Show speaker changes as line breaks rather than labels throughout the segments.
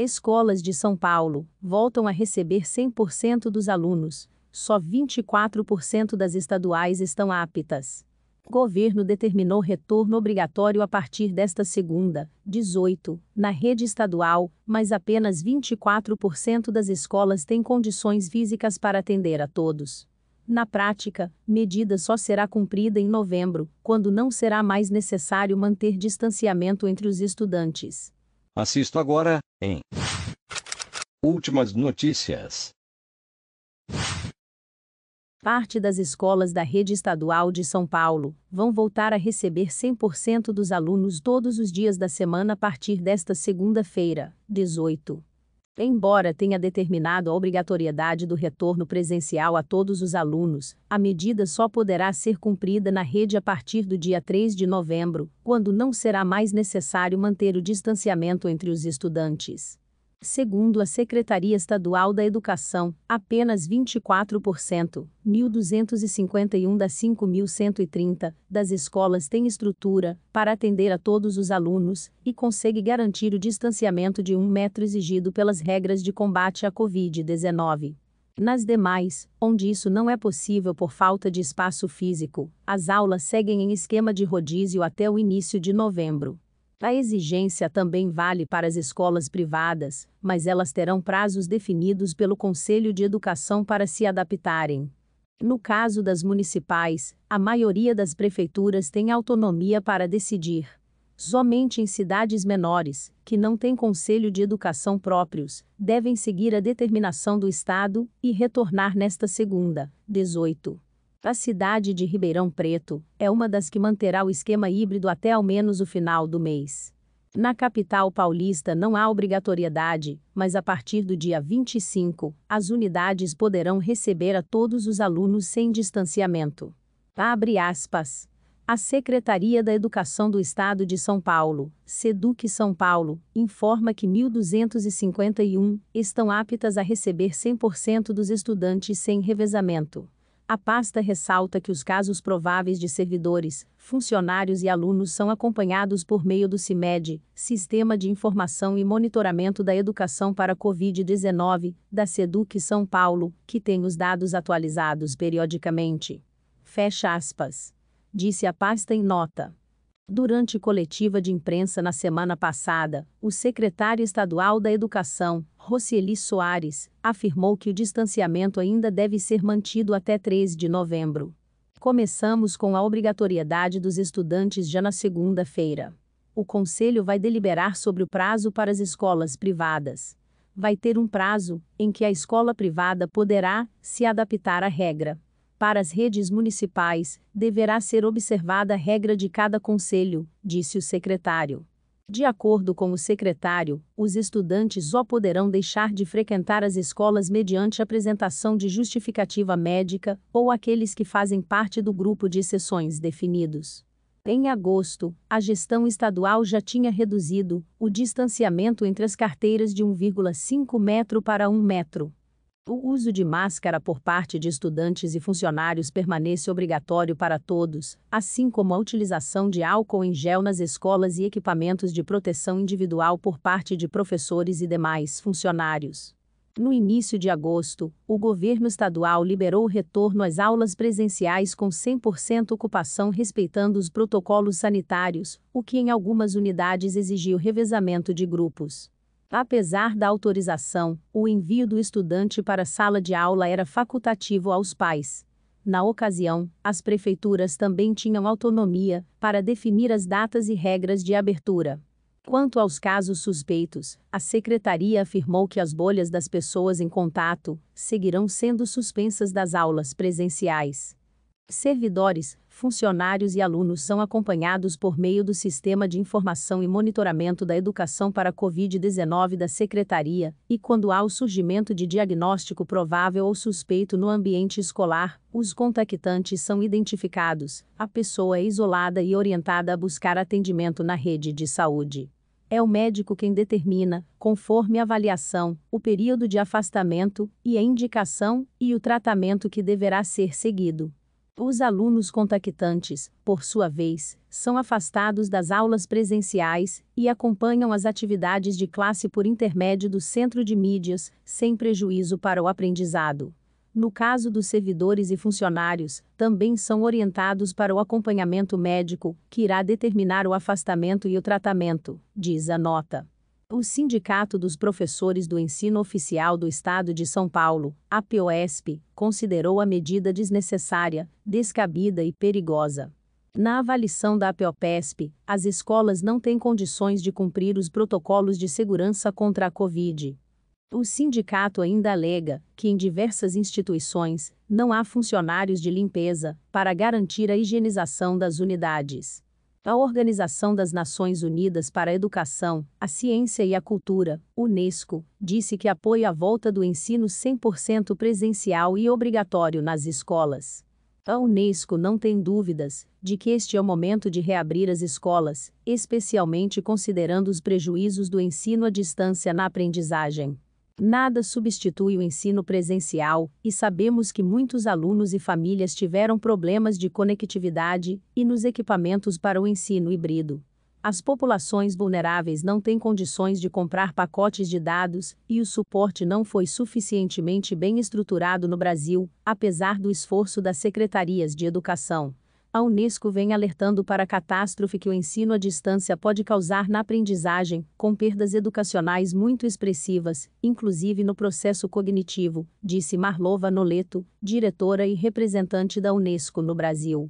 Escolas de São Paulo voltam a receber 100% dos alunos. Só 24% das estaduais estão aptas. Governo determinou retorno obrigatório a partir desta segunda, 18, na rede estadual, mas apenas 24% das escolas têm condições físicas para atender a todos. Na prática, medida só será cumprida em novembro, quando não será mais necessário manter distanciamento entre os estudantes. Assisto agora, em Últimas notícias. Parte das escolas da rede estadual de São Paulo vão voltar a receber 100% dos alunos todos os dias da semana a partir desta segunda-feira, 18. Embora tenha determinado a obrigatoriedade do retorno presencial a todos os alunos, a medida só poderá ser cumprida na rede a partir do dia 3 de novembro, quando não será mais necessário manter o distanciamento entre os estudantes. Segundo a Secretaria Estadual da Educação, apenas 24%, 1.251 das 5.130, das escolas tem estrutura para atender a todos os alunos e consegue garantir o distanciamento de um metro exigido pelas regras de combate à Covid-19. Nas demais, onde isso não é possível por falta de espaço físico, as aulas seguem em esquema de rodízio até o início de novembro. A exigência também vale para as escolas privadas, mas elas terão prazos definidos pelo Conselho de Educação para se adaptarem. No caso das municipais, a maioria das prefeituras tem autonomia para decidir. Somente em cidades menores, que não têm conselho de educação próprios, devem seguir a determinação do Estado e retornar nesta segunda, 18. A cidade de Ribeirão Preto é uma das que manterá o esquema híbrido até ao menos o final do mês. Na capital paulista não há obrigatoriedade, mas a partir do dia 25, as unidades poderão receber a todos os alunos sem distanciamento. Abre aspas. A Secretaria da Educação do Estado de São Paulo, SEDUC São Paulo, informa que 1.251 estão aptas a receber 100% dos estudantes sem revezamento. A pasta ressalta que os casos prováveis de servidores, funcionários e alunos são acompanhados por meio do CIMED, Sistema de Informação e Monitoramento da Educação para Covid-19, da SEDUC São Paulo, que tem os dados atualizados periodicamente. Fecha aspas. Disse a pasta em nota. Durante coletiva de imprensa na semana passada, o secretário estadual da Educação, Rocieli Soares, afirmou que o distanciamento ainda deve ser mantido até 3 de novembro. Começamos com a obrigatoriedade dos estudantes já na segunda-feira. O Conselho vai deliberar sobre o prazo para as escolas privadas. Vai ter um prazo em que a escola privada poderá se adaptar à regra para as redes municipais, deverá ser observada a regra de cada conselho, disse o secretário. De acordo com o secretário, os estudantes só poderão deixar de frequentar as escolas mediante apresentação de justificativa médica ou aqueles que fazem parte do grupo de exceções definidos. Em agosto, a gestão estadual já tinha reduzido o distanciamento entre as carteiras de 1,5 metro para 1 metro. O uso de máscara por parte de estudantes e funcionários permanece obrigatório para todos, assim como a utilização de álcool em gel nas escolas e equipamentos de proteção individual por parte de professores e demais funcionários. No início de agosto, o governo estadual liberou o retorno às aulas presenciais com 100% ocupação, respeitando os protocolos sanitários, o que em algumas unidades exigiu revezamento de grupos. Apesar da autorização, o envio do estudante para a sala de aula era facultativo aos pais. Na ocasião, as prefeituras também tinham autonomia para definir as datas e regras de abertura. Quanto aos casos suspeitos, a secretaria afirmou que as bolhas das pessoas em contato seguirão sendo suspensas das aulas presenciais. Servidores, funcionários e alunos são acompanhados por meio do Sistema de Informação e Monitoramento da Educação para Covid-19 da Secretaria, e quando há o surgimento de diagnóstico provável ou suspeito no ambiente escolar, os contactantes são identificados, a pessoa é isolada e orientada a buscar atendimento na rede de saúde é o médico quem determina, conforme avaliação, o período de afastamento e a indicação e o tratamento que deverá ser seguido. Os alunos contactantes, por sua vez, são afastados das aulas presenciais e acompanham as atividades de classe por intermédio do centro de mídias, sem prejuízo para o aprendizado. No caso dos servidores e funcionários, também são orientados para o acompanhamento médico, que irá determinar o afastamento e o tratamento, diz a nota. O Sindicato dos Professores do Ensino Oficial do Estado de São Paulo, APOESP, considerou a medida desnecessária, descabida e perigosa. Na avaliação da APOPESP, as escolas não têm condições de cumprir os protocolos de segurança contra a Covid. O sindicato ainda alega que em diversas instituições não há funcionários de limpeza para garantir a higienização das unidades. A Organização das Nações Unidas para a Educação, a Ciência e a Cultura, Unesco, disse que apoia a volta do ensino 100% presencial e obrigatório nas escolas. A Unesco não tem dúvidas de que este é o momento de reabrir as escolas, especialmente considerando os prejuízos do ensino à distância na aprendizagem. Nada substitui o ensino presencial, e sabemos que muitos alunos e famílias tiveram problemas de conectividade e nos equipamentos para o ensino híbrido. As populações vulneráveis não têm condições de comprar pacotes de dados e o suporte não foi suficientemente bem estruturado no Brasil, apesar do esforço das secretarias de educação a Unesco vem alertando para a catástrofe que o ensino à distância pode causar na aprendizagem, com perdas educacionais muito expressivas, inclusive no processo cognitivo, disse Marlova Noleto, diretora e representante da Unesco no Brasil.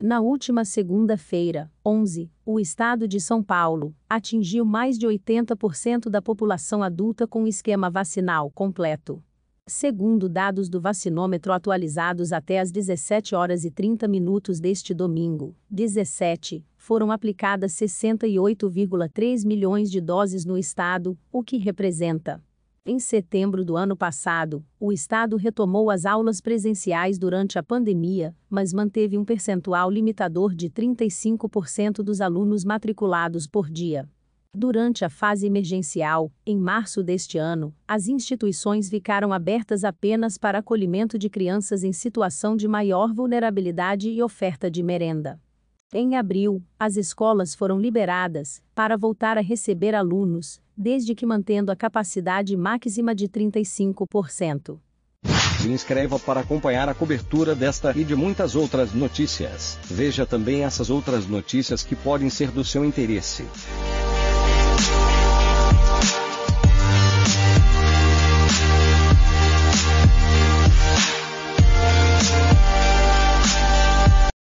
Na última segunda-feira, 11, o estado de São Paulo atingiu mais de 80% da população adulta com esquema vacinal completo. Segundo dados do vacinômetro atualizados até às 17 horas e 30 minutos deste domingo, 17, foram aplicadas 68,3 milhões de doses no estado, o que representa em setembro do ano passado, o Estado retomou as aulas presenciais durante a pandemia, mas manteve um percentual limitador de 35% dos alunos matriculados por dia. Durante a fase emergencial, em março deste ano, as instituições ficaram abertas apenas para acolhimento de crianças em situação de maior vulnerabilidade e oferta de merenda. Em abril, as escolas foram liberadas para voltar a receber alunos, desde que mantendo a capacidade máxima de 35%. Se inscreva para acompanhar a cobertura desta e de muitas outras notícias. Veja também essas outras notícias que podem ser do seu interesse.